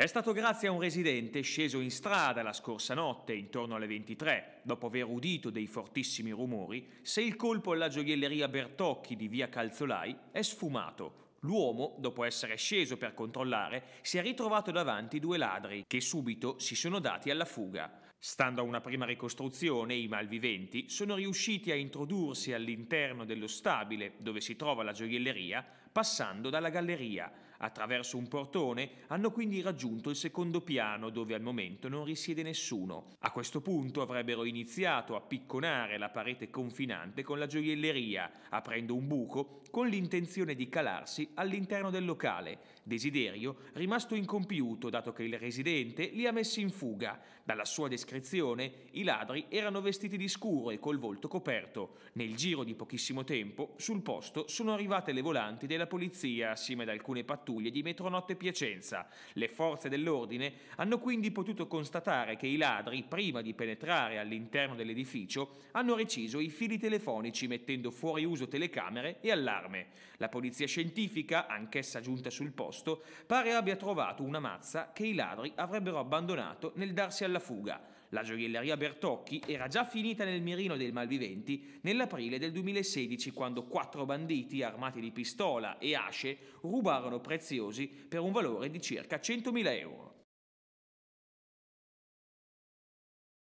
È stato grazie a un residente sceso in strada la scorsa notte, intorno alle 23, dopo aver udito dei fortissimi rumori, se il colpo alla gioielleria Bertocchi di via Calzolai è sfumato. L'uomo, dopo essere sceso per controllare, si è ritrovato davanti due ladri, che subito si sono dati alla fuga. Stando a una prima ricostruzione, i malviventi sono riusciti a introdursi all'interno dello stabile dove si trova la gioielleria, passando dalla galleria. Attraverso un portone hanno quindi raggiunto il secondo piano dove al momento non risiede nessuno. A questo punto avrebbero iniziato a picconare la parete confinante con la gioielleria, aprendo un buco con l'intenzione di calarsi all'interno del locale, desiderio rimasto incompiuto dato che il residente li ha messi in fuga. Dalla sua descrizione i ladri erano vestiti di scuro e col volto coperto. Nel giro di pochissimo tempo sul posto sono arrivate le volanti della polizia assieme ad alcune pattuglie pattuglie di Metronotte Piacenza. Le forze dell'ordine hanno quindi potuto constatare che i ladri, prima di penetrare all'interno dell'edificio, hanno reciso i fili telefonici mettendo fuori uso telecamere e allarme. La polizia scientifica, anch'essa giunta sul posto, pare abbia trovato una mazza che i ladri avrebbero abbandonato nel darsi alla fuga. La gioielleria Bertocchi era già finita nel mirino dei malviventi nell'aprile del 2016 quando quattro banditi armati di pistola e asce rubarono preziosi per un valore di circa 100.000 euro.